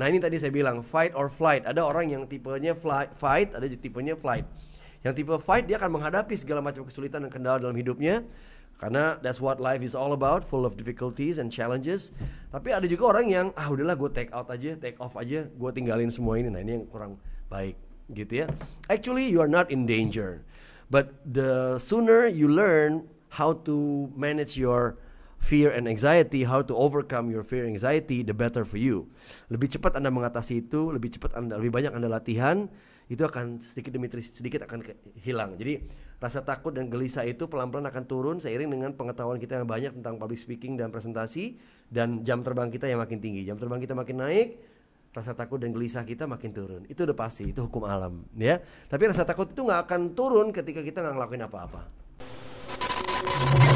Nah ini tadi saya bilang fight or flight. Ada orang yang tipenya fly, fight, ada juga tipenya flight. Yang tipe fight dia akan menghadapi segala macam kesulitan dan kendala dalam hidupnya. Karena that's what life is all about, full of difficulties and challenges. Tapi ada juga orang yang ah udahlah gue take out aja, take off aja, gue tinggalin semua ini. Nah ini yang kurang baik gitu ya. Actually you are not in danger, but the sooner you learn how to manage your fear and anxiety, how to overcome your fear and anxiety, the better for you. Lebih cepat Anda mengatasi itu, lebih cepat Anda lebih banyak Anda latihan, itu akan sedikit demi sedikit akan hilang. Jadi rasa takut dan gelisah itu pelan-pelan akan turun seiring dengan pengetahuan kita yang banyak tentang public speaking dan presentasi dan jam terbang kita yang makin tinggi. Jam terbang kita makin naik, rasa takut dan gelisah kita makin turun. Itu udah pasti, itu hukum alam, ya. Tapi rasa takut itu nggak akan turun ketika kita nggak ngelakuin apa-apa.